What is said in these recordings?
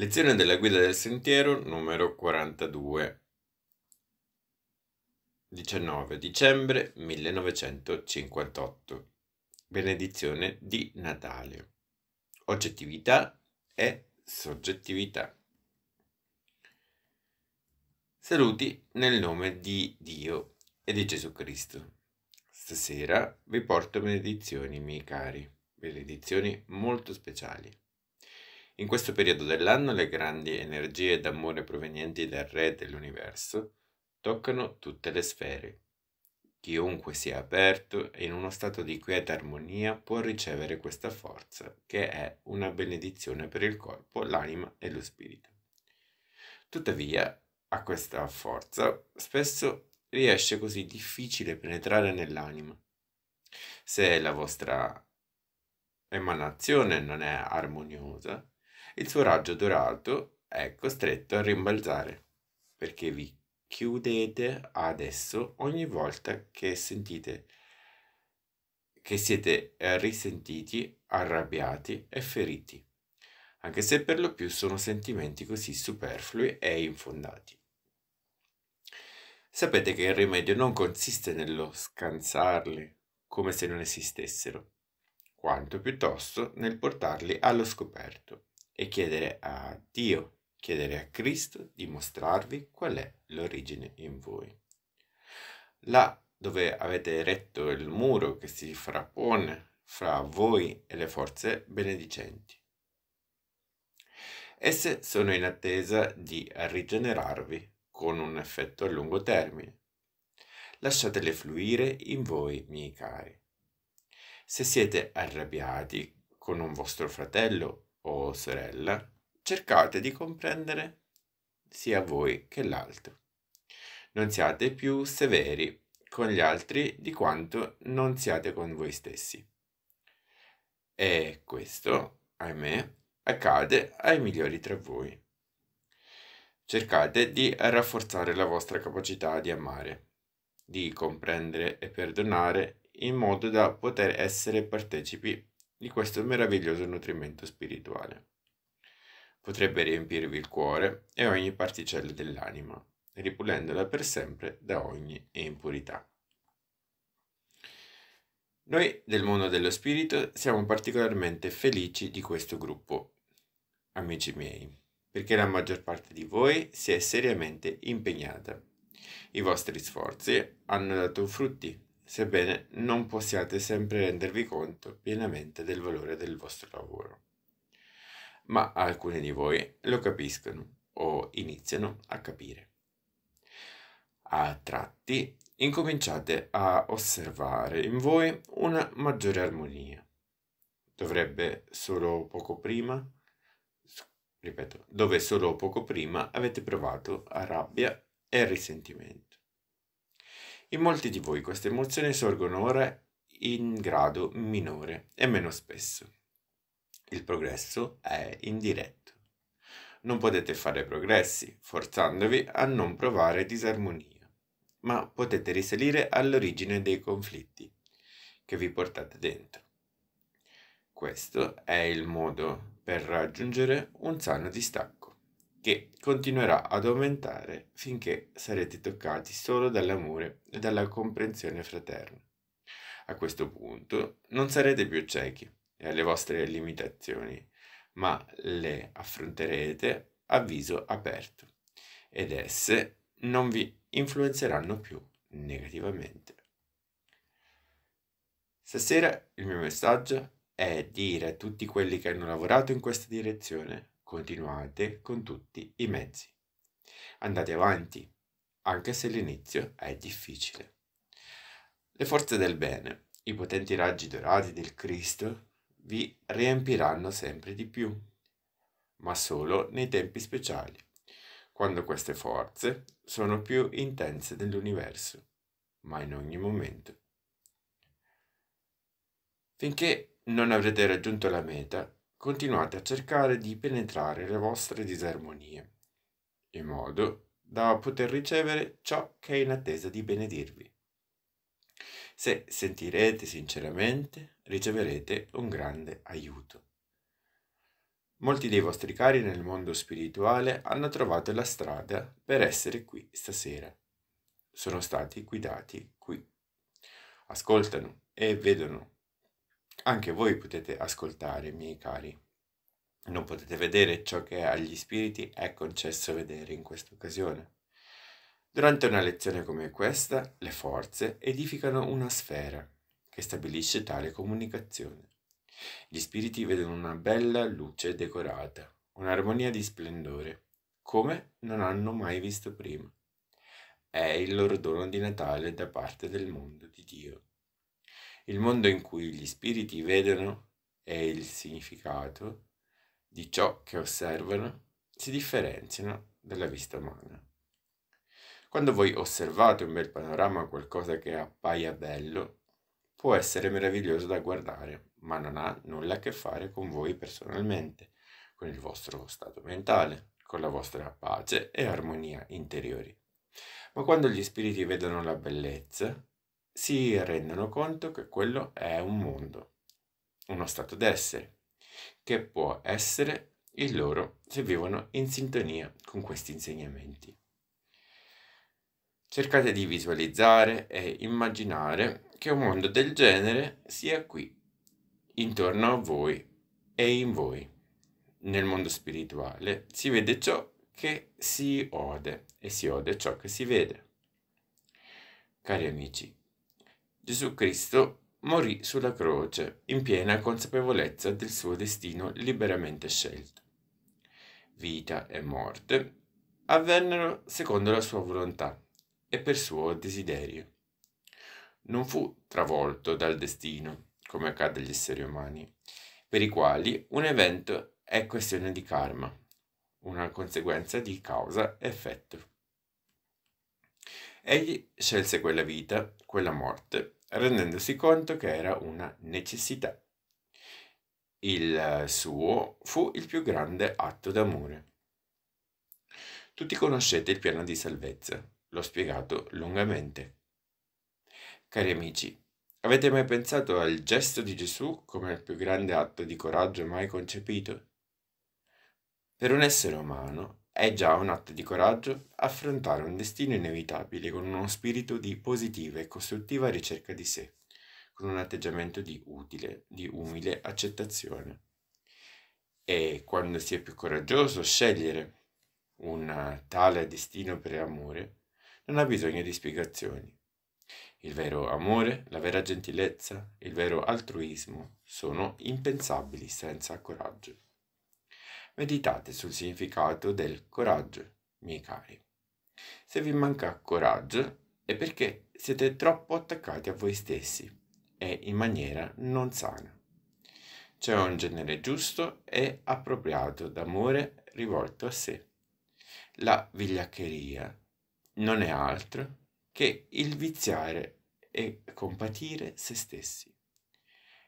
Lezione della guida del sentiero numero 42 19 dicembre 1958 Benedizione di Natale Oggettività e soggettività Saluti nel nome di Dio e di Gesù Cristo. Stasera vi porto benedizioni, miei cari, benedizioni molto speciali. In questo periodo dell'anno le grandi energie d'amore provenienti dal Re dell'universo toccano tutte le sfere. Chiunque sia aperto e in uno stato di quieta armonia può ricevere questa forza, che è una benedizione per il corpo, l'anima e lo spirito. Tuttavia, a questa forza spesso riesce così difficile penetrare nell'anima. Se la vostra emanazione non è armoniosa, il suo raggio dorato è costretto a rimbalzare perché vi chiudete adesso ogni volta che sentite che siete eh, risentiti, arrabbiati e feriti, anche se per lo più sono sentimenti così superflui e infondati. Sapete che il rimedio non consiste nello scansarli come se non esistessero, quanto piuttosto nel portarli allo scoperto e chiedere a Dio, chiedere a Cristo di mostrarvi qual è l'origine in voi. Là dove avete eretto il muro che si frappone fra voi e le forze benedicenti. Esse sono in attesa di rigenerarvi con un effetto a lungo termine. Lasciatele fluire in voi, miei cari. Se siete arrabbiati con un vostro fratello o sorella, cercate di comprendere sia voi che l'altro. Non siate più severi con gli altri di quanto non siate con voi stessi. E questo, ahimè, accade ai migliori tra voi. Cercate di rafforzare la vostra capacità di amare, di comprendere e perdonare in modo da poter essere partecipi di questo meraviglioso nutrimento spirituale. Potrebbe riempirvi il cuore e ogni particella dell'anima, ripulendola per sempre da ogni impurità. Noi del mondo dello spirito siamo particolarmente felici di questo gruppo, amici miei, perché la maggior parte di voi si è seriamente impegnata. I vostri sforzi hanno dato frutti sebbene non possiate sempre rendervi conto pienamente del valore del vostro lavoro. Ma alcuni di voi lo capiscono o iniziano a capire. A tratti incominciate a osservare in voi una maggiore armonia. Dovrebbe solo poco prima ripeto, dove solo poco prima avete provato rabbia e risentimento. In molti di voi queste emozioni sorgono ora in grado minore e meno spesso. Il progresso è indiretto. Non potete fare progressi forzandovi a non provare disarmonia, ma potete risalire all'origine dei conflitti che vi portate dentro. Questo è il modo per raggiungere un sano distacco che continuerà ad aumentare finché sarete toccati solo dall'amore e dalla comprensione fraterna. A questo punto non sarete più ciechi e alle vostre limitazioni, ma le affronterete a viso aperto ed esse non vi influenzeranno più negativamente. Stasera il mio messaggio è dire a tutti quelli che hanno lavorato in questa direzione continuate con tutti i mezzi. Andate avanti, anche se l'inizio è difficile. Le forze del bene, i potenti raggi dorati del Cristo, vi riempiranno sempre di più, ma solo nei tempi speciali, quando queste forze sono più intense dell'universo, ma in ogni momento. Finché non avrete raggiunto la meta, continuate a cercare di penetrare le vostre disarmonie, in modo da poter ricevere ciò che è in attesa di benedirvi. Se sentirete sinceramente, riceverete un grande aiuto. Molti dei vostri cari nel mondo spirituale hanno trovato la strada per essere qui stasera. Sono stati guidati qui. Ascoltano e vedono anche voi potete ascoltare, miei cari. Non potete vedere ciò che agli spiriti è concesso vedere in questa occasione. Durante una lezione come questa, le forze edificano una sfera che stabilisce tale comunicazione. Gli spiriti vedono una bella luce decorata, un'armonia di splendore, come non hanno mai visto prima. È il loro dono di Natale da parte del mondo di Dio. Il mondo in cui gli spiriti vedono e il significato di ciò che osservano si differenziano dalla vista umana. Quando voi osservate un bel panorama, qualcosa che appaia bello, può essere meraviglioso da guardare, ma non ha nulla a che fare con voi personalmente, con il vostro stato mentale, con la vostra pace e armonia interiori. Ma quando gli spiriti vedono la bellezza, si rendono conto che quello è un mondo, uno stato d'essere, che può essere il loro se vivono in sintonia con questi insegnamenti. Cercate di visualizzare e immaginare che un mondo del genere sia qui, intorno a voi e in voi. Nel mondo spirituale si vede ciò che si ode e si ode ciò che si vede. Cari amici, Gesù Cristo morì sulla croce in piena consapevolezza del suo destino liberamente scelto. Vita e morte avvennero secondo la sua volontà e per suo desiderio. Non fu travolto dal destino, come accade agli esseri umani, per i quali un evento è questione di karma, una conseguenza di causa effetto. Egli scelse quella vita quella morte, rendendosi conto che era una necessità. Il suo fu il più grande atto d'amore. Tutti conoscete il piano di salvezza, l'ho spiegato lungamente. Cari amici, avete mai pensato al gesto di Gesù come il più grande atto di coraggio mai concepito? Per un essere umano è già un atto di coraggio affrontare un destino inevitabile con uno spirito di positiva e costruttiva ricerca di sé, con un atteggiamento di utile, di umile accettazione. E quando si è più coraggioso, scegliere un tale destino per amore non ha bisogno di spiegazioni. Il vero amore, la vera gentilezza, il vero altruismo sono impensabili senza coraggio. Meditate sul significato del coraggio, miei cari. Se vi manca coraggio è perché siete troppo attaccati a voi stessi e in maniera non sana. C'è un genere giusto e appropriato d'amore rivolto a sé. La vigliaccheria non è altro che il viziare e compatire se stessi.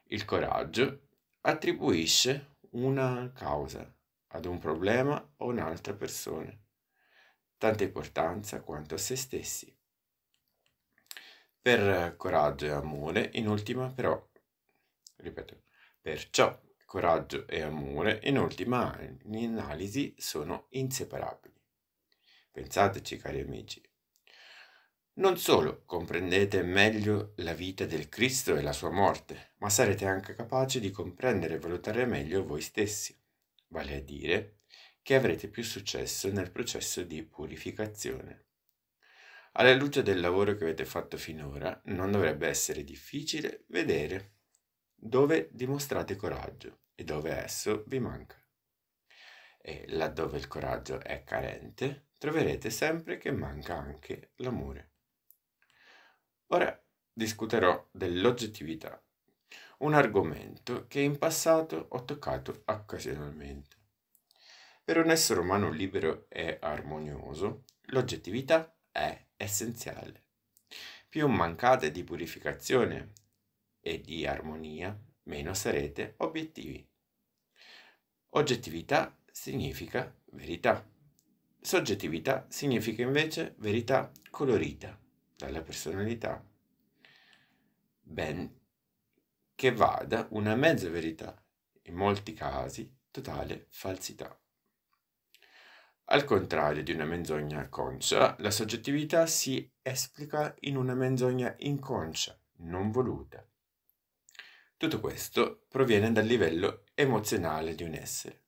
Il coraggio attribuisce una causa ad un problema o un'altra persona, tanta importanza quanto a se stessi. Per coraggio e amore, in ultima però, ripeto, perciò coraggio e amore, in ultima analisi, sono inseparabili. Pensateci, cari amici. Non solo comprendete meglio la vita del Cristo e la sua morte, ma sarete anche capaci di comprendere e valutare meglio voi stessi vale a dire che avrete più successo nel processo di purificazione. Alla luce del lavoro che avete fatto finora, non dovrebbe essere difficile vedere dove dimostrate coraggio e dove esso vi manca. E laddove il coraggio è carente, troverete sempre che manca anche l'amore. Ora discuterò dell'oggettività un argomento che in passato ho toccato occasionalmente. Per un essere umano libero e armonioso, l'oggettività è essenziale. Più mancate di purificazione e di armonia, meno sarete obiettivi. Oggettività significa verità. Soggettività significa invece verità colorita dalla personalità ben che vada una mezza verità, in molti casi totale falsità. Al contrario di una menzogna conscia, la soggettività si esplica in una menzogna inconscia, non voluta. Tutto questo proviene dal livello emozionale di un essere.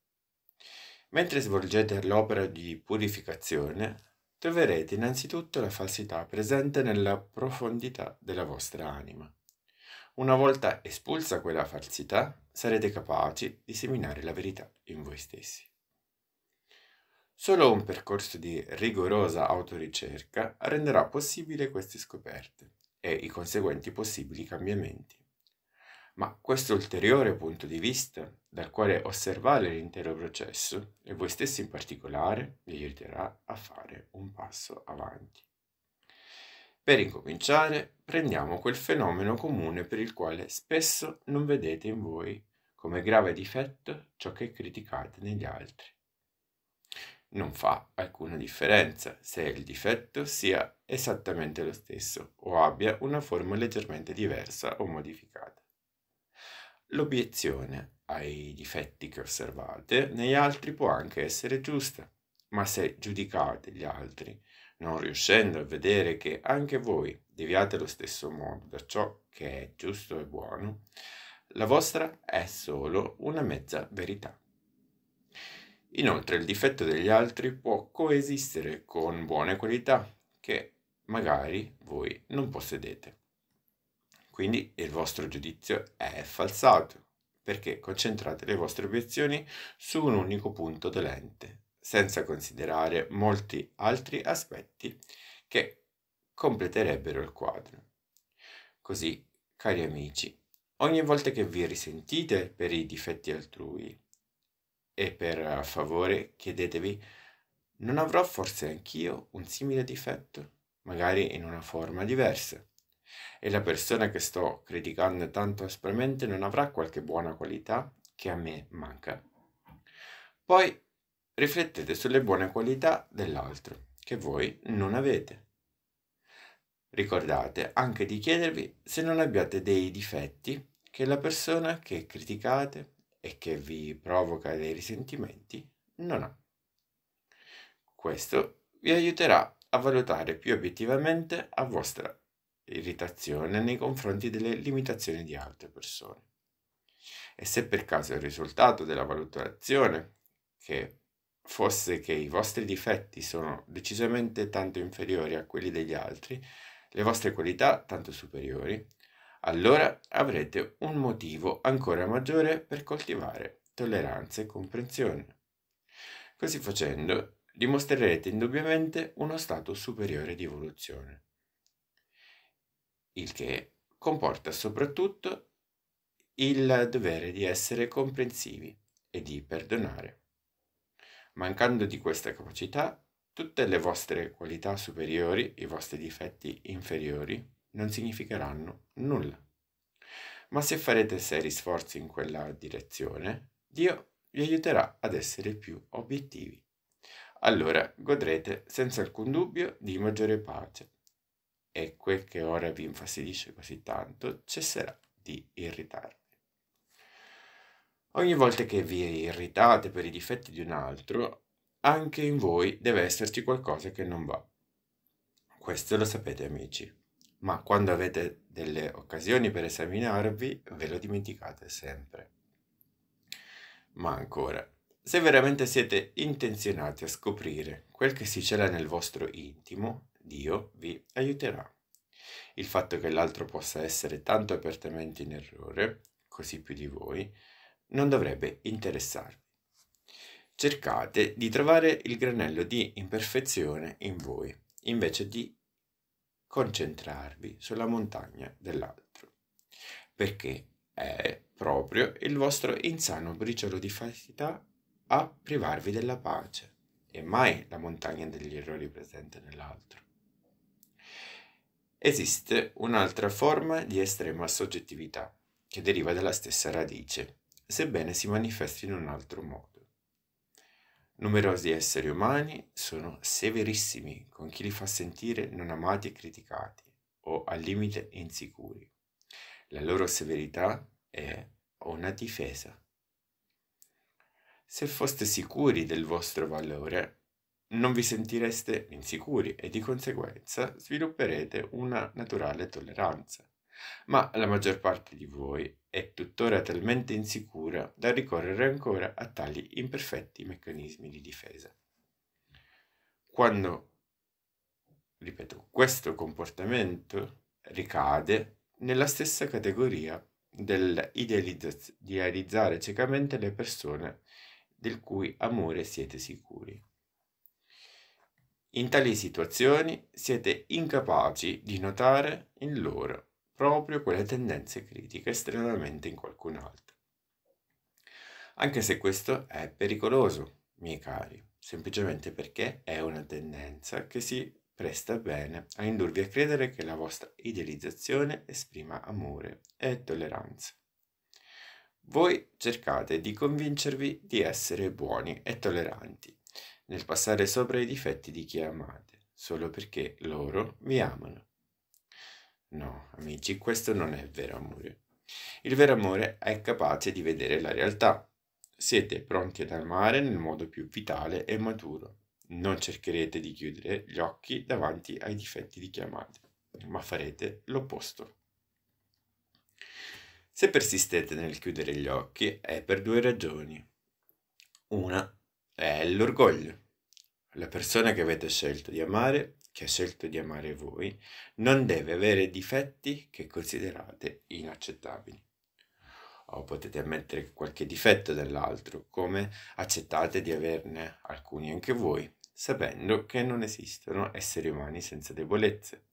Mentre svolgete l'opera di purificazione, troverete innanzitutto la falsità presente nella profondità della vostra anima. Una volta espulsa quella falsità, sarete capaci di seminare la verità in voi stessi. Solo un percorso di rigorosa autoricerca renderà possibile queste scoperte e i conseguenti possibili cambiamenti. Ma questo ulteriore punto di vista, dal quale osservare l'intero processo, e voi stessi in particolare, vi aiuterà a fare un passo avanti. Per incominciare, prendiamo quel fenomeno comune per il quale spesso non vedete in voi come grave difetto ciò che criticate negli altri. Non fa alcuna differenza se il difetto sia esattamente lo stesso o abbia una forma leggermente diversa o modificata. L'obiezione ai difetti che osservate negli altri può anche essere giusta, ma se giudicate gli altri non riuscendo a vedere che anche voi deviate allo stesso modo da ciò che è giusto e buono, la vostra è solo una mezza verità. Inoltre il difetto degli altri può coesistere con buone qualità che magari voi non possedete. Quindi il vostro giudizio è falsato perché concentrate le vostre obiezioni su un unico punto dolente, senza considerare molti altri aspetti che completerebbero il quadro. Così, cari amici, ogni volta che vi risentite per i difetti altrui e per favore chiedetevi non avrò forse anch'io un simile difetto, magari in una forma diversa. E la persona che sto criticando tanto aspramente non avrà qualche buona qualità che a me manca. Poi riflettete sulle buone qualità dell'altro che voi non avete. Ricordate anche di chiedervi se non abbiate dei difetti che la persona che criticate e che vi provoca dei risentimenti non ha. Questo vi aiuterà a valutare più obiettivamente la vostra irritazione nei confronti delle limitazioni di altre persone. E se per caso il risultato della valutazione che fosse che i vostri difetti sono decisamente tanto inferiori a quelli degli altri, le vostre qualità tanto superiori, allora avrete un motivo ancora maggiore per coltivare tolleranza e comprensione. Così facendo, dimostrerete indubbiamente uno stato superiore di evoluzione, il che comporta soprattutto il dovere di essere comprensivi e di perdonare. Mancando di questa capacità, tutte le vostre qualità superiori, i vostri difetti inferiori, non significheranno nulla. Ma se farete seri sforzi in quella direzione, Dio vi aiuterà ad essere più obiettivi. Allora godrete senza alcun dubbio di maggiore pace e quel che ora vi infastidisce così tanto cesserà di irritarvi. Ogni volta che vi irritate per i difetti di un altro, anche in voi deve esserci qualcosa che non va. Questo lo sapete amici, ma quando avete delle occasioni per esaminarvi, ve lo dimenticate sempre. Ma ancora, se veramente siete intenzionati a scoprire quel che si cela nel vostro intimo, Dio vi aiuterà. Il fatto che l'altro possa essere tanto apertamente in errore, così più di voi, non dovrebbe interessarvi. Cercate di trovare il granello di imperfezione in voi, invece di concentrarvi sulla montagna dell'altro, perché è proprio il vostro insano briciolo di falsità a privarvi della pace e mai la montagna degli errori presente nell'altro. Esiste un'altra forma di estrema soggettività che deriva dalla stessa radice, sebbene si manifesti in un altro modo. Numerosi esseri umani sono severissimi con chi li fa sentire non amati e criticati, o al limite insicuri. La loro severità è una difesa. Se foste sicuri del vostro valore, non vi sentireste insicuri e di conseguenza svilupperete una naturale tolleranza ma la maggior parte di voi è tuttora talmente insicura da ricorrere ancora a tali imperfetti meccanismi di difesa. Quando, ripeto, questo comportamento ricade nella stessa categoria dell'idealizzare ciecamente le persone del cui amore siete sicuri. In tali situazioni siete incapaci di notare in loro proprio quelle tendenze critiche estremamente in qualcun altro. Anche se questo è pericoloso, miei cari, semplicemente perché è una tendenza che si presta bene a indurvi a credere che la vostra idealizzazione esprima amore e tolleranza. Voi cercate di convincervi di essere buoni e tolleranti nel passare sopra i difetti di chi amate, solo perché loro vi amano. No, amici, questo non è vero amore. Il vero amore è capace di vedere la realtà. Siete pronti ad amare nel modo più vitale e maturo. Non cercherete di chiudere gli occhi davanti ai difetti di chi amate, ma farete l'opposto. Se persistete nel chiudere gli occhi è per due ragioni. Una è l'orgoglio. La persona che avete scelto di amare che ha scelto di amare voi non deve avere difetti che considerate inaccettabili. O potete ammettere qualche difetto dell'altro, come accettate di averne alcuni anche voi, sapendo che non esistono esseri umani senza debolezze.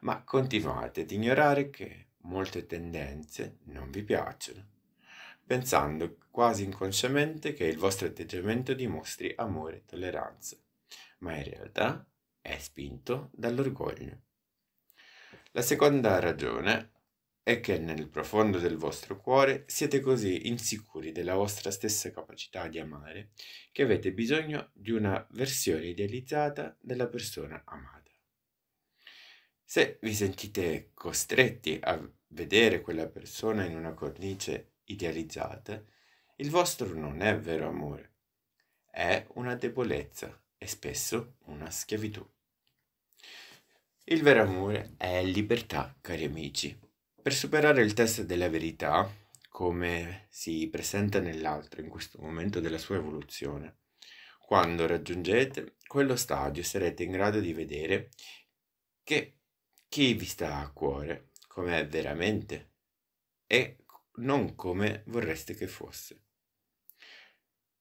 Ma continuate ad ignorare che molte tendenze non vi piacciono, pensando quasi inconsciamente che il vostro atteggiamento dimostri amore e tolleranza, ma in realtà è spinto dall'orgoglio. La seconda ragione è che nel profondo del vostro cuore siete così insicuri della vostra stessa capacità di amare che avete bisogno di una versione idealizzata della persona amata. Se vi sentite costretti a vedere quella persona in una cornice idealizzata, il vostro non è vero amore, è una debolezza e spesso una schiavitù. Il vero amore è libertà, cari amici. Per superare il test della verità, come si presenta nell'altro in questo momento della sua evoluzione, quando raggiungete quello stadio sarete in grado di vedere che chi vi sta a cuore, come è veramente e non come vorreste che fosse.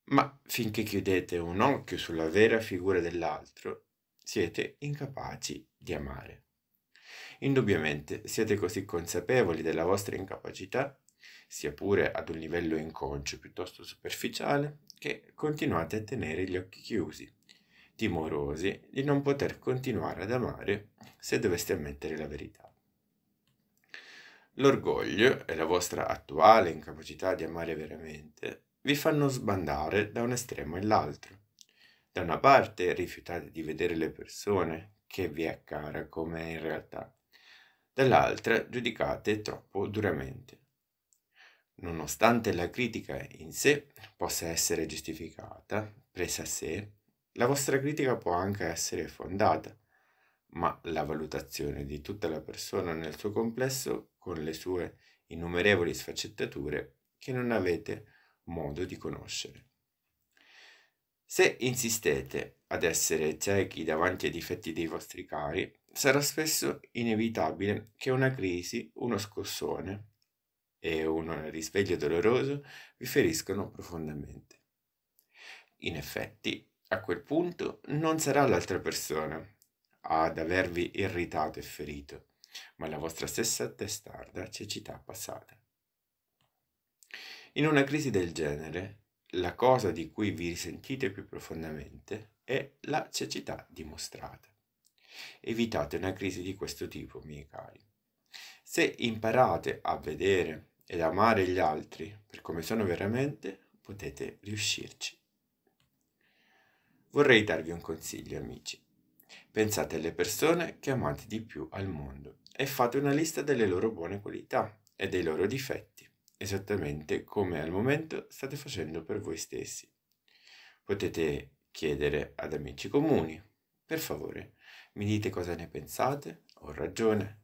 Ma finché chiudete un occhio sulla vera figura dell'altro, siete incapaci di amare. Indubbiamente siete così consapevoli della vostra incapacità, sia pure ad un livello inconscio piuttosto superficiale, che continuate a tenere gli occhi chiusi, timorosi di non poter continuare ad amare se doveste ammettere la verità. L'orgoglio e la vostra attuale incapacità di amare veramente vi fanno sbandare da un estremo all'altro da una parte rifiutate di vedere le persone che vi è cara come in realtà, dall'altra giudicate troppo duramente. Nonostante la critica in sé possa essere giustificata, presa a sé, la vostra critica può anche essere fondata, ma la valutazione di tutta la persona nel suo complesso, con le sue innumerevoli sfaccettature che non avete modo di conoscere. Se insistete ad essere ciechi davanti ai difetti dei vostri cari, sarà spesso inevitabile che una crisi, uno scossone e un risveglio doloroso vi feriscono profondamente. In effetti, a quel punto non sarà l'altra persona ad avervi irritato e ferito, ma la vostra stessa testarda cecità passata. In una crisi del genere, la cosa di cui vi risentite più profondamente è la cecità dimostrata. Evitate una crisi di questo tipo, miei cari. Se imparate a vedere ed amare gli altri per come sono veramente, potete riuscirci. Vorrei darvi un consiglio, amici. Pensate alle persone che amate di più al mondo e fate una lista delle loro buone qualità e dei loro difetti esattamente come al momento state facendo per voi stessi. Potete chiedere ad amici comuni, per favore, mi dite cosa ne pensate, ho ragione.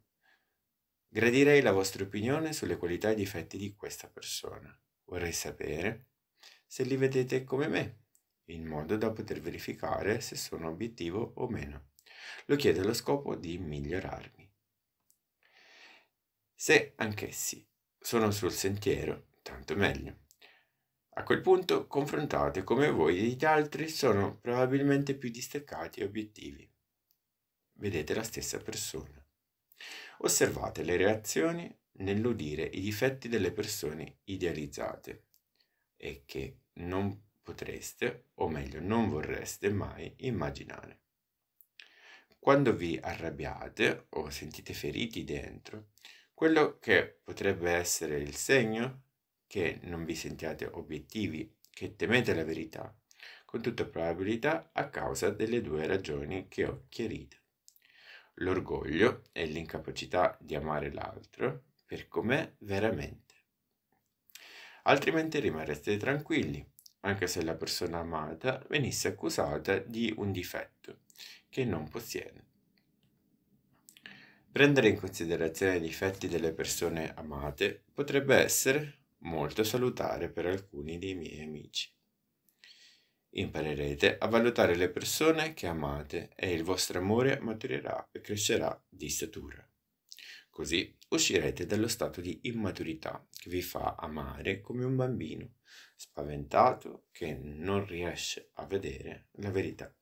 Gradirei la vostra opinione sulle qualità e difetti di questa persona. Vorrei sapere se li vedete come me, in modo da poter verificare se sono obiettivo o meno. Lo chiedo allo scopo di migliorarmi. Se anch'essi sono sul sentiero, tanto meglio. A quel punto confrontate come voi e gli altri sono probabilmente più distaccati e obiettivi. Vedete la stessa persona. Osservate le reazioni nell'udire i difetti delle persone idealizzate e che non potreste, o meglio non vorreste mai immaginare. Quando vi arrabbiate o sentite feriti dentro, quello che potrebbe essere il segno che non vi sentiate obiettivi, che temete la verità, con tutta probabilità a causa delle due ragioni che ho chiarito. L'orgoglio e l'incapacità di amare l'altro per com'è veramente. Altrimenti rimarreste tranquilli, anche se la persona amata venisse accusata di un difetto che non possiede. Prendere in considerazione i difetti delle persone amate potrebbe essere molto salutare per alcuni dei miei amici. Imparerete a valutare le persone che amate e il vostro amore maturerà e crescerà di statura. Così uscirete dallo stato di immaturità che vi fa amare come un bambino, spaventato che non riesce a vedere la verità.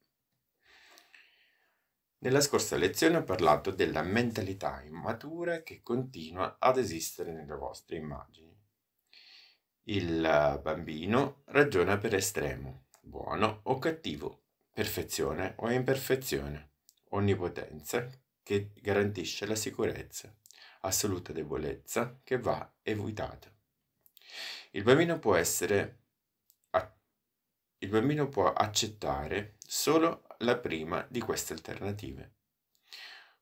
Nella scorsa lezione ho parlato della mentalità immatura che continua ad esistere nelle vostre immagini. Il bambino ragiona per estremo, buono o cattivo, perfezione o imperfezione, onnipotenza che garantisce la sicurezza, assoluta debolezza che va evitata. Il bambino può essere il bambino può accettare solo la prima di queste alternative.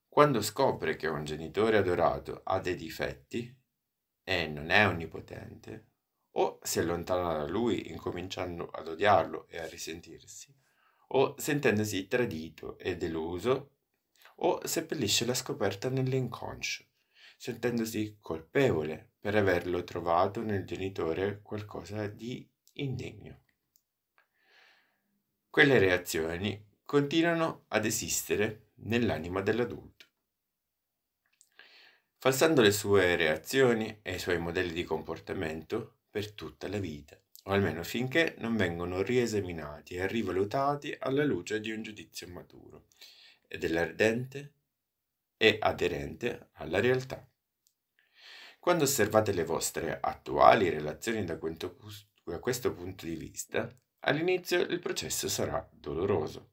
Quando scopre che un genitore adorato ha dei difetti e non è onnipotente, o si allontana da lui incominciando ad odiarlo e a risentirsi, o sentendosi tradito e deluso, o seppellisce la scoperta nell'inconscio, sentendosi colpevole per averlo trovato nel genitore qualcosa di indegno quelle reazioni continuano ad esistere nell'anima dell'adulto. Falsando le sue reazioni e i suoi modelli di comportamento per tutta la vita, o almeno finché non vengono riesaminati e rivalutati alla luce di un giudizio maturo e dell'ardente e aderente alla realtà. Quando osservate le vostre attuali relazioni da questo punto di vista, All'inizio il processo sarà doloroso,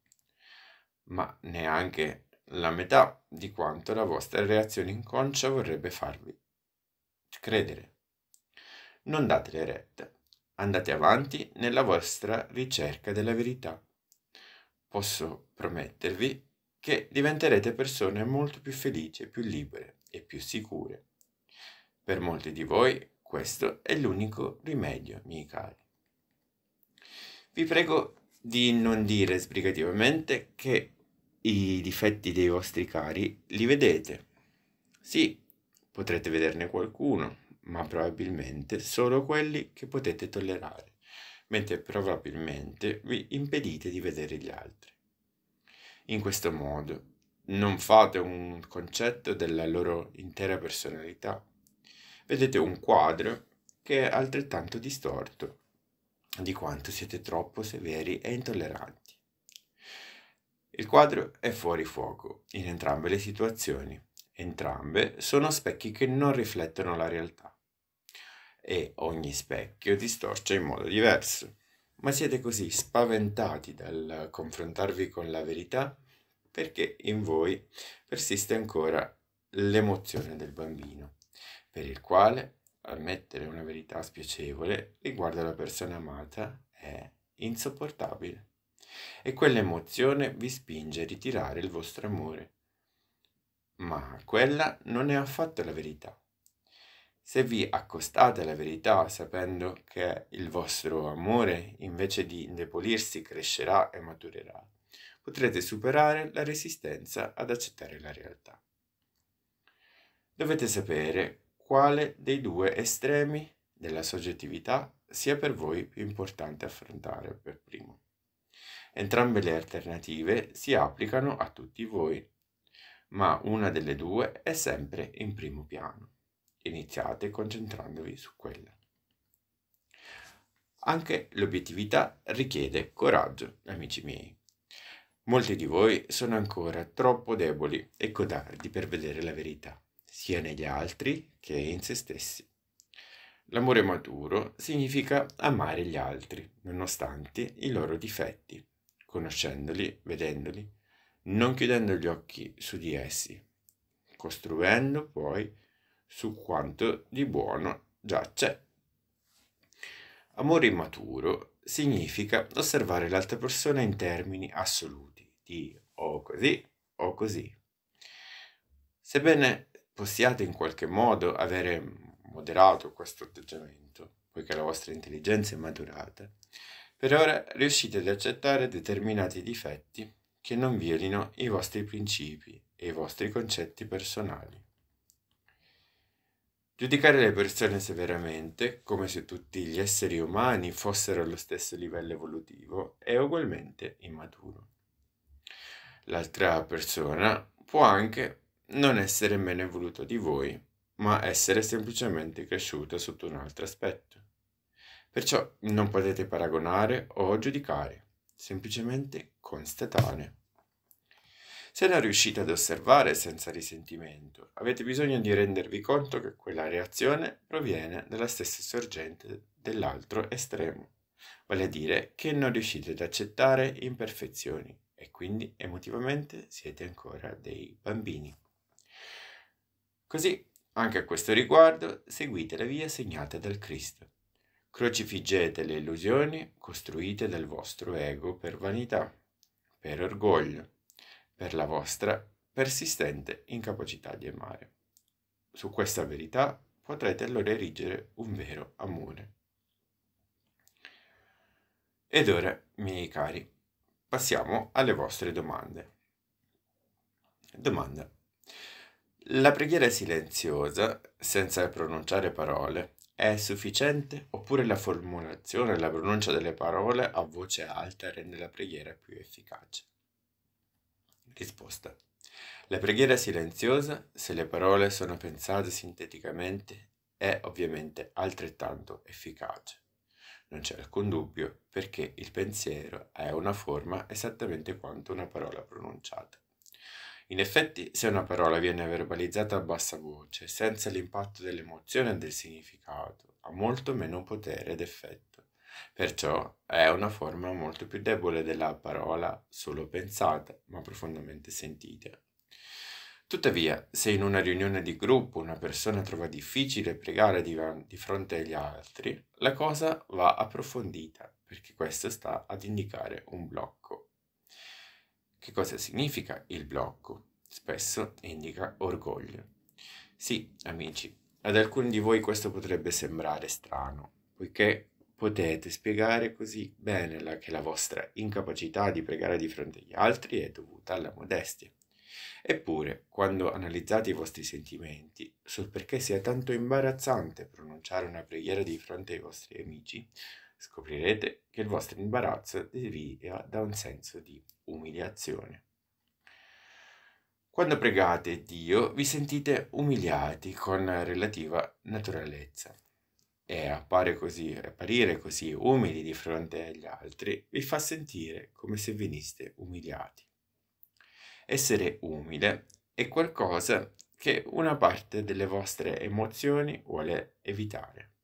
ma neanche la metà di quanto la vostra reazione inconscia vorrebbe farvi credere. Non datele retta, andate avanti nella vostra ricerca della verità. Posso promettervi che diventerete persone molto più felici, più libere e più sicure. Per molti di voi questo è l'unico rimedio, miei cari. Vi prego di non dire sbrigativamente che i difetti dei vostri cari li vedete. Sì, potrete vederne qualcuno, ma probabilmente solo quelli che potete tollerare, mentre probabilmente vi impedite di vedere gli altri. In questo modo non fate un concetto della loro intera personalità, vedete un quadro che è altrettanto distorto di quanto siete troppo severi e intolleranti. Il quadro è fuori fuoco in entrambe le situazioni. Entrambe sono specchi che non riflettono la realtà e ogni specchio distorce in modo diverso. Ma siete così spaventati dal confrontarvi con la verità perché in voi persiste ancora l'emozione del bambino, per il quale ammettere una verità spiacevole riguardo alla persona amata è insopportabile e quell'emozione vi spinge a ritirare il vostro amore. Ma quella non è affatto la verità. Se vi accostate alla verità sapendo che il vostro amore, invece di indebolirsi, crescerà e maturerà, potrete superare la resistenza ad accettare la realtà. Dovete sapere quale dei due estremi della soggettività sia per voi più importante affrontare per primo. Entrambe le alternative si applicano a tutti voi, ma una delle due è sempre in primo piano. Iniziate concentrandovi su quella. Anche l'obiettività richiede coraggio, amici miei. Molti di voi sono ancora troppo deboli e codardi per vedere la verità sia negli altri che in se stessi. L'amore maturo significa amare gli altri, nonostante i loro difetti, conoscendoli, vedendoli, non chiudendo gli occhi su di essi, costruendo poi su quanto di buono già c'è. Amore immaturo significa osservare l'altra persona in termini assoluti, di o così o così. Sebbene possiate in qualche modo avere moderato questo atteggiamento, poiché la vostra intelligenza è maturata, per ora riuscite ad accettare determinati difetti che non violino i vostri principi e i vostri concetti personali. Giudicare le persone severamente, come se tutti gli esseri umani fossero allo stesso livello evolutivo, è ugualmente immaturo. L'altra persona può anche non essere meno evoluto di voi, ma essere semplicemente cresciuto sotto un altro aspetto. Perciò non potete paragonare o giudicare, semplicemente constatare. Se la riuscite ad osservare senza risentimento, avete bisogno di rendervi conto che quella reazione proviene dalla stessa sorgente dell'altro estremo, vale a dire che non riuscite ad accettare imperfezioni e quindi emotivamente siete ancora dei bambini. Così, anche a questo riguardo, seguite la via segnata dal Cristo. Crocifiggete le illusioni costruite dal vostro ego per vanità, per orgoglio, per la vostra persistente incapacità di amare. Su questa verità potrete allora erigere un vero amore. Ed ora, miei cari, passiamo alle vostre domande. Domanda. La preghiera silenziosa, senza pronunciare parole, è sufficiente oppure la formulazione e la pronuncia delle parole a voce alta rende la preghiera più efficace? Risposta. La preghiera silenziosa, se le parole sono pensate sinteticamente, è ovviamente altrettanto efficace. Non c'è alcun dubbio perché il pensiero è una forma esattamente quanto una parola pronunciata. In effetti, se una parola viene verbalizzata a bassa voce, senza l'impatto dell'emozione e del significato, ha molto meno potere ed effetto. Perciò è una forma molto più debole della parola solo pensata, ma profondamente sentita. Tuttavia, se in una riunione di gruppo una persona trova difficile pregare di, di fronte agli altri, la cosa va approfondita, perché questo sta ad indicare un blocco che cosa significa il blocco? Spesso indica orgoglio. Sì, amici, ad alcuni di voi questo potrebbe sembrare strano, poiché potete spiegare così bene la, che la vostra incapacità di pregare di fronte agli altri è dovuta alla modestia. Eppure, quando analizzate i vostri sentimenti sul perché sia tanto imbarazzante pronunciare una preghiera di fronte ai vostri amici, Scoprirete che il vostro imbarazzo deriva da un senso di umiliazione. Quando pregate Dio vi sentite umiliati con relativa naturalezza e appare così, apparire così umili di fronte agli altri vi fa sentire come se veniste umiliati. Essere umile è qualcosa che una parte delle vostre emozioni vuole evitare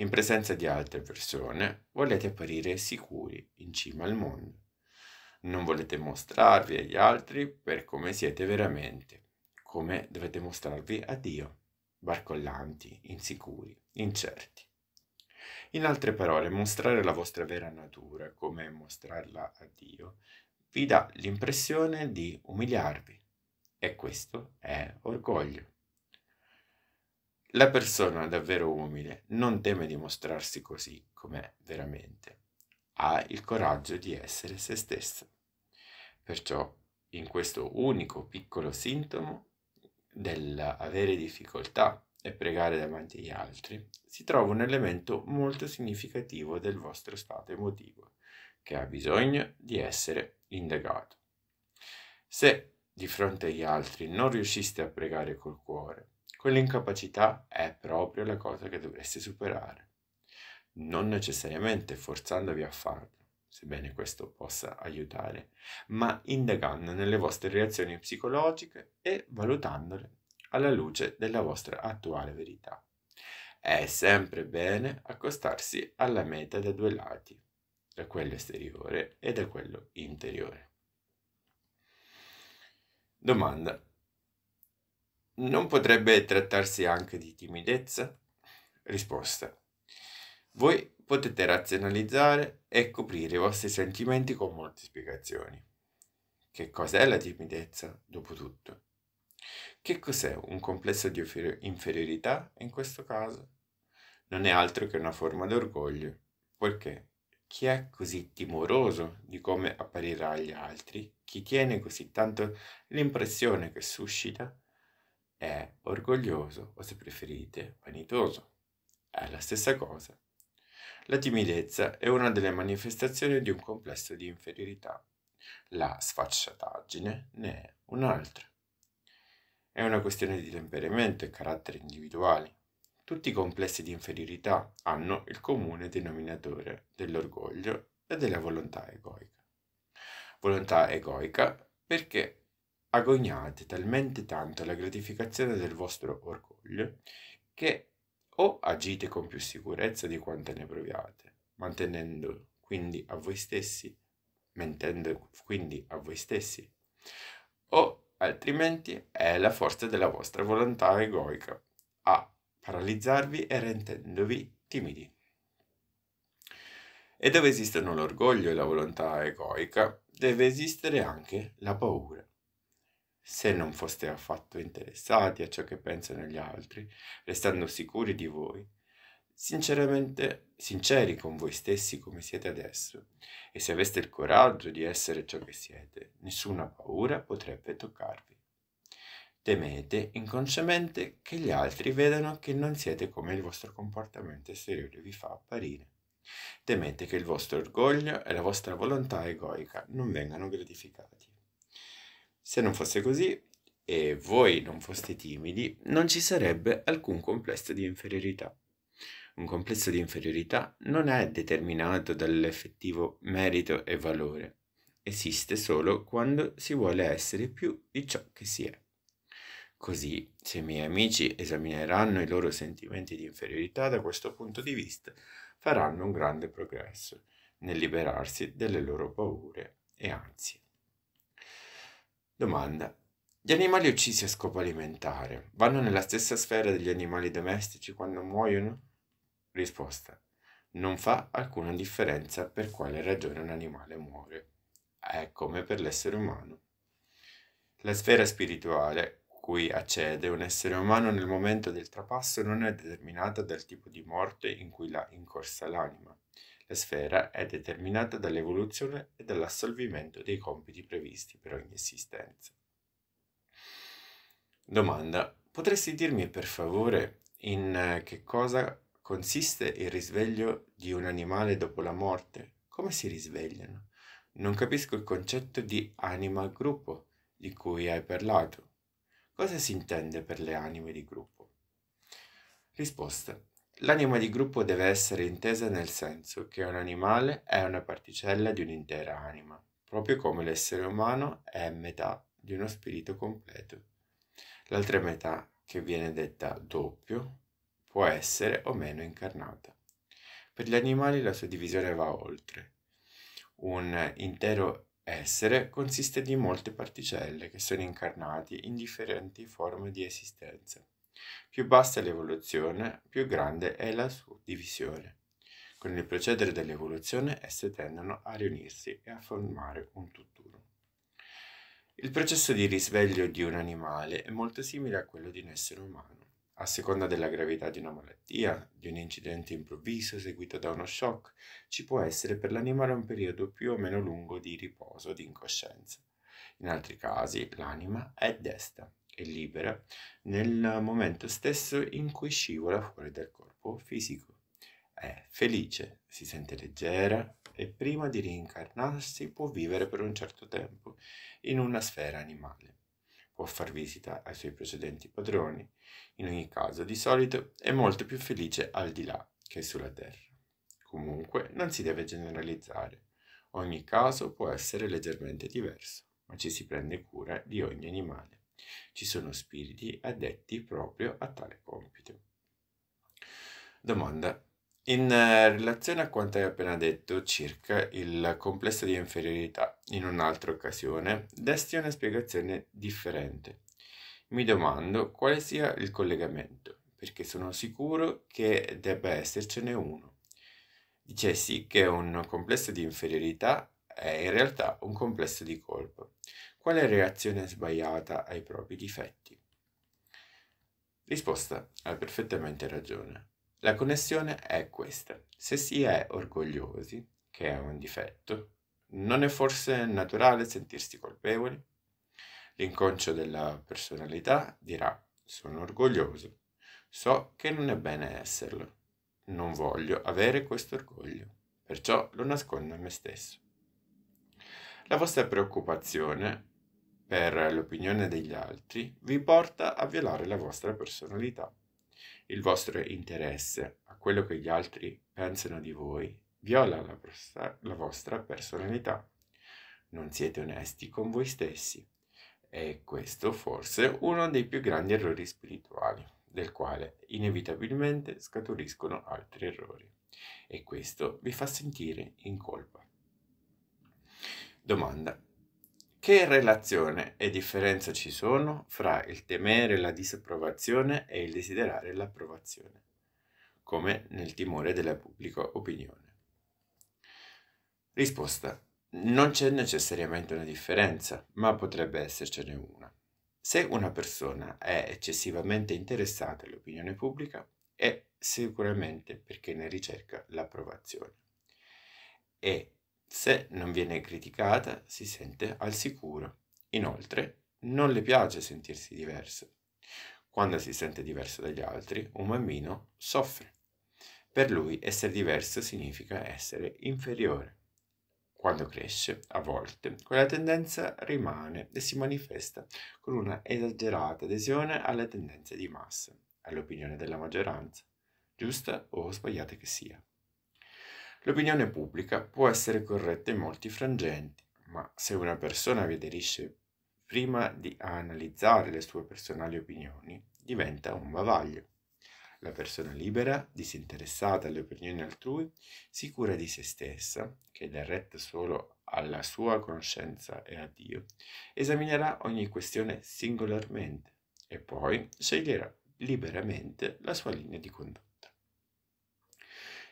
in presenza di altre persone, volete apparire sicuri in cima al mondo. Non volete mostrarvi agli altri per come siete veramente, come dovete mostrarvi a Dio, barcollanti, insicuri, incerti. In altre parole, mostrare la vostra vera natura, come mostrarla a Dio, vi dà l'impressione di umiliarvi. E questo è orgoglio. La persona davvero umile non teme di mostrarsi così com'è veramente. Ha il coraggio di essere se stessa. Perciò, in questo unico piccolo sintomo dell'avere difficoltà e pregare davanti agli altri, si trova un elemento molto significativo del vostro stato emotivo, che ha bisogno di essere indagato. Se di fronte agli altri non riusciste a pregare col cuore, Quell'incapacità è proprio la cosa che dovresti superare, non necessariamente forzandovi a farlo, sebbene questo possa aiutare, ma indagando nelle vostre reazioni psicologiche e valutandole alla luce della vostra attuale verità. È sempre bene accostarsi alla meta da due lati, da quello esteriore e da quello interiore. Domanda non potrebbe trattarsi anche di timidezza? Risposta. Voi potete razionalizzare e coprire i vostri sentimenti con molte spiegazioni. Che cos'è la timidezza, dopo tutto? Che cos'è un complesso di inferiorità in questo caso? Non è altro che una forma d'orgoglio, poiché chi è così timoroso di come apparirà agli altri, chi tiene così tanto l'impressione che suscita, è orgoglioso o se preferite vanitoso. È la stessa cosa. La timidezza è una delle manifestazioni di un complesso di inferiorità. La sfacciataggine ne è un'altra. È una questione di temperamento e carattere individuali. Tutti i complessi di inferiorità hanno il comune denominatore dell'orgoglio e della volontà egoica. Volontà egoica perché agognate talmente tanto alla gratificazione del vostro orgoglio che o agite con più sicurezza di quanto ne proviate, mantenendo quindi a voi stessi, mentendo quindi a voi stessi, o altrimenti è la forza della vostra volontà egoica a paralizzarvi e rendendovi timidi. E dove esistono l'orgoglio e la volontà egoica, deve esistere anche la paura se non foste affatto interessati a ciò che pensano gli altri, restando sicuri di voi, sinceramente sinceri con voi stessi come siete adesso, e se aveste il coraggio di essere ciò che siete, nessuna paura potrebbe toccarvi. Temete inconsciamente che gli altri vedano che non siete come il vostro comportamento esteriore vi fa apparire. Temete che il vostro orgoglio e la vostra volontà egoica non vengano gratificati. Se non fosse così e voi non foste timidi, non ci sarebbe alcun complesso di inferiorità. Un complesso di inferiorità non è determinato dall'effettivo merito e valore, esiste solo quando si vuole essere più di ciò che si è. Così, se i miei amici esamineranno i loro sentimenti di inferiorità da questo punto di vista, faranno un grande progresso nel liberarsi delle loro paure e ansie. Domanda. Gli animali uccisi a scopo alimentare vanno nella stessa sfera degli animali domestici quando muoiono? Risposta. Non fa alcuna differenza per quale ragione un animale muore. È come per l'essere umano. La sfera spirituale cui accede un essere umano nel momento del trapasso non è determinata dal tipo di morte in cui l'ha incorsa l'anima, la sfera è determinata dall'evoluzione e dall'assolvimento dei compiti previsti per ogni esistenza. Domanda. Potresti dirmi per favore in eh, che cosa consiste il risveglio di un animale dopo la morte? Come si risvegliano? Non capisco il concetto di anima gruppo di cui hai parlato. Cosa si intende per le anime di gruppo? Risposta. L'anima di gruppo deve essere intesa nel senso che un animale è una particella di un'intera anima, proprio come l'essere umano è metà di uno spirito completo. L'altra metà, che viene detta doppio, può essere o meno incarnata. Per gli animali la sua divisione va oltre. Un intero essere consiste di molte particelle che sono incarnate in differenti forme di esistenza. Più bassa è l'evoluzione, più grande è la suddivisione. Con il procedere dell'evoluzione esse tendono a riunirsi e a formare un tutt'uno. Il processo di risveglio di un animale è molto simile a quello di un essere umano. A seconda della gravità di una malattia, di un incidente improvviso seguito da uno shock, ci può essere per l'animale un periodo più o meno lungo di riposo di incoscienza. In altri casi l'anima è desta, e libera nel momento stesso in cui scivola fuori dal corpo fisico. È felice, si sente leggera e prima di reincarnarsi può vivere per un certo tempo in una sfera animale. Può far visita ai suoi precedenti padroni. In ogni caso, di solito è molto più felice al di là che sulla Terra. Comunque, non si deve generalizzare. Ogni caso può essere leggermente diverso, ma ci si prende cura di ogni animale. Ci sono spiriti addetti proprio a tale compito. Domanda. In eh, relazione a quanto hai appena detto circa il complesso di inferiorità, in un'altra occasione, desti una spiegazione differente. Mi domando quale sia il collegamento, perché sono sicuro che debba essercene uno. Dicessi che un complesso di inferiorità è in realtà un complesso di colpa quale reazione sbagliata ai propri difetti. Risposta. Hai perfettamente ragione. La connessione è questa. Se si è orgogliosi, che è un difetto, non è forse naturale sentirsi colpevoli? L'inconscio della personalità dirà sono orgoglioso, so che non è bene esserlo, non voglio avere questo orgoglio, perciò lo nascondo a me stesso. La vostra preoccupazione per l'opinione degli altri vi porta a violare la vostra personalità. Il vostro interesse a quello che gli altri pensano di voi viola la, prosta- la vostra personalità. Non siete onesti con voi stessi. E questo forse uno dei più grandi errori spirituali, del quale inevitabilmente scaturiscono altri errori. E questo vi fa sentire in colpa. Domanda. Che relazione e differenza ci sono fra il temere la disapprovazione e il desiderare l'approvazione, come nel timore della pubblica opinione? Risposta. Non c'è necessariamente una differenza, ma potrebbe essercene una. Se una persona è eccessivamente interessata all'opinione pubblica, è sicuramente perché ne ricerca l'approvazione. E se non viene criticata, si sente al sicuro. Inoltre, non le piace sentirsi diversa. Quando si sente diverso dagli altri, un bambino soffre. Per lui essere diverso significa essere inferiore. Quando cresce, a volte, quella tendenza rimane e si manifesta con una esagerata adesione alle tendenze di massa, all'opinione della maggioranza, giusta o sbagliata che sia. L'opinione pubblica può essere corretta in molti frangenti, ma se una persona vi aderisce prima di analizzare le sue personali opinioni, diventa un bavaglio. La persona libera, disinteressata alle opinioni altrui, sicura di se stessa, che è retta solo alla sua conoscenza e a Dio, esaminerà ogni questione singolarmente e poi sceglierà liberamente la sua linea di condotta.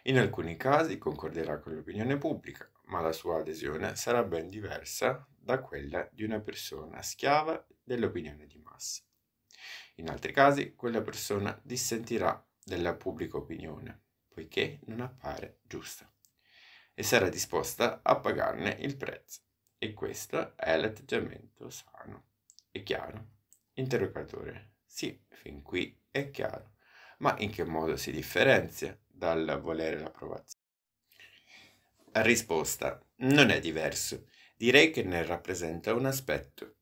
In alcuni casi concorderà con l'opinione pubblica, ma la sua adesione sarà ben diversa da quella di una persona schiava dell'opinione di massa. In altri casi quella persona dissentirà della pubblica opinione, poiché non appare giusta, e sarà disposta a pagarne il prezzo. E questo è l'atteggiamento sano. È chiaro? Interrogatore. Sì, fin qui è chiaro. Ma in che modo si differenzia dal volere l'approvazione. Risposta. Non è diverso. Direi che ne rappresenta un aspetto.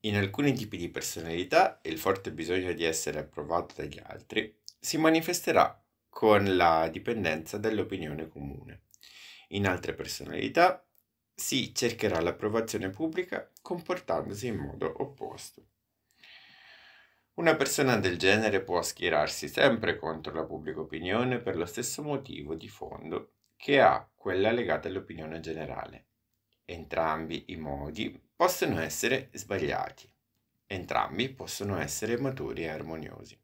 In alcuni tipi di personalità il forte bisogno di essere approvato dagli altri si manifesterà con la dipendenza dall'opinione comune. In altre personalità si cercherà l'approvazione pubblica comportandosi in modo opposto. Una persona del genere può schierarsi sempre contro la pubblica opinione per lo stesso motivo di fondo che ha quella legata all'opinione generale. Entrambi i modi possono essere sbagliati. Entrambi possono essere maturi e armoniosi.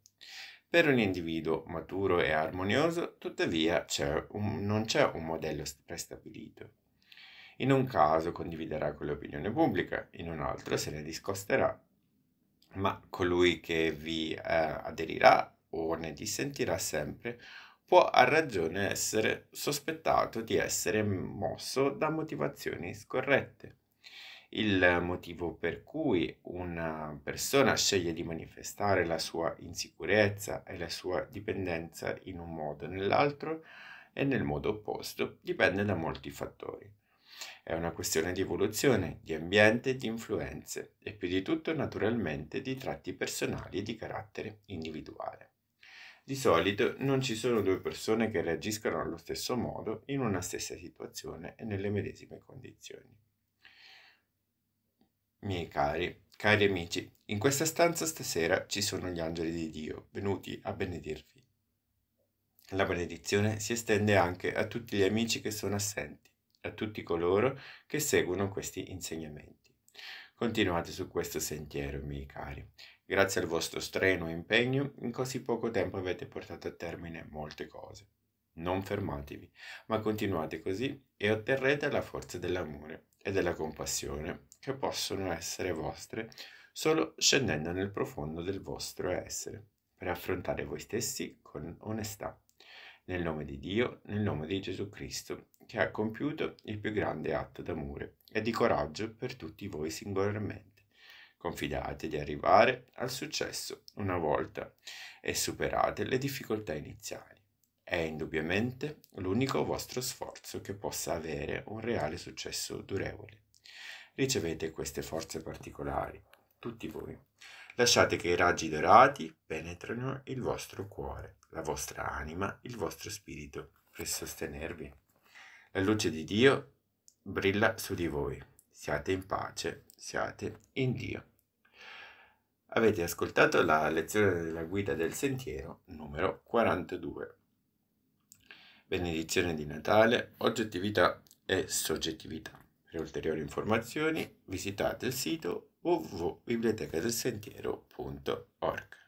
Per un individuo maturo e armonioso, tuttavia, c'è un, non c'è un modello prestabilito. In un caso condividerà con l'opinione pubblica, in un altro se ne discosterà ma colui che vi eh, aderirà o ne dissentirà sempre può a ragione essere sospettato di essere mosso da motivazioni scorrette. Il motivo per cui una persona sceglie di manifestare la sua insicurezza e la sua dipendenza in un modo o nell'altro e nel modo opposto dipende da molti fattori è una questione di evoluzione, di ambiente, di influenze e più di tutto naturalmente di tratti personali e di carattere individuale. Di solito non ci sono due persone che reagiscono allo stesso modo in una stessa situazione e nelle medesime condizioni. Miei cari, cari amici, in questa stanza stasera ci sono gli angeli di Dio, venuti a benedirvi. La benedizione si estende anche a tutti gli amici che sono assenti a tutti coloro che seguono questi insegnamenti. Continuate su questo sentiero, miei cari. Grazie al vostro strenuo impegno, in così poco tempo avete portato a termine molte cose. Non fermatevi, ma continuate così e otterrete la forza dell'amore e della compassione che possono essere vostre solo scendendo nel profondo del vostro essere, per affrontare voi stessi con onestà. Nel nome di Dio, nel nome di Gesù Cristo che ha compiuto il più grande atto d'amore e di coraggio per tutti voi singolarmente. Confidate di arrivare al successo una volta e superate le difficoltà iniziali. È indubbiamente l'unico vostro sforzo che possa avere un reale successo durevole. Ricevete queste forze particolari, tutti voi. Lasciate che i raggi dorati penetrino il vostro cuore, la vostra anima, il vostro spirito per sostenervi. La luce di Dio brilla su di voi. Siate in pace, siate in Dio. Avete ascoltato la lezione della guida del sentiero numero 42. Benedizione di Natale, oggettività e soggettività. Per ulteriori informazioni visitate il sito www.bibliotecadelSentiero.org.